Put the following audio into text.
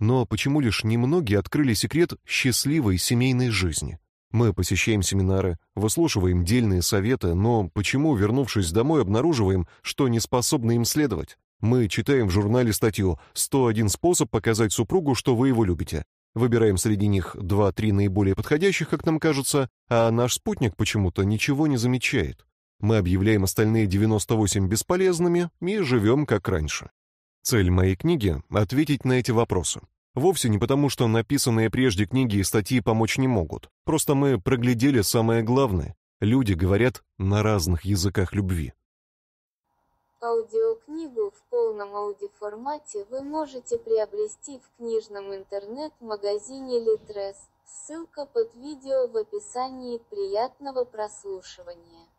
Но почему лишь немногие открыли секрет счастливой семейной жизни? Мы посещаем семинары, выслушиваем дельные советы, но почему, вернувшись домой, обнаруживаем, что не способны им следовать? Мы читаем в журнале статью «101 способ показать супругу, что вы его любите». Выбираем среди них 2-3 наиболее подходящих, как нам кажется, а наш спутник почему-то ничего не замечает. Мы объявляем остальные 98 бесполезными и живем как раньше. Цель моей книги — ответить на эти вопросы. Вовсе не потому, что написанные прежде книги и статьи помочь не могут. Просто мы проглядели самое главное. Люди говорят на разных языках любви. Аудиокнигу в полном аудиоформате вы можете приобрести в книжном интернет-магазине Литрес. Ссылка под видео в описании. Приятного прослушивания.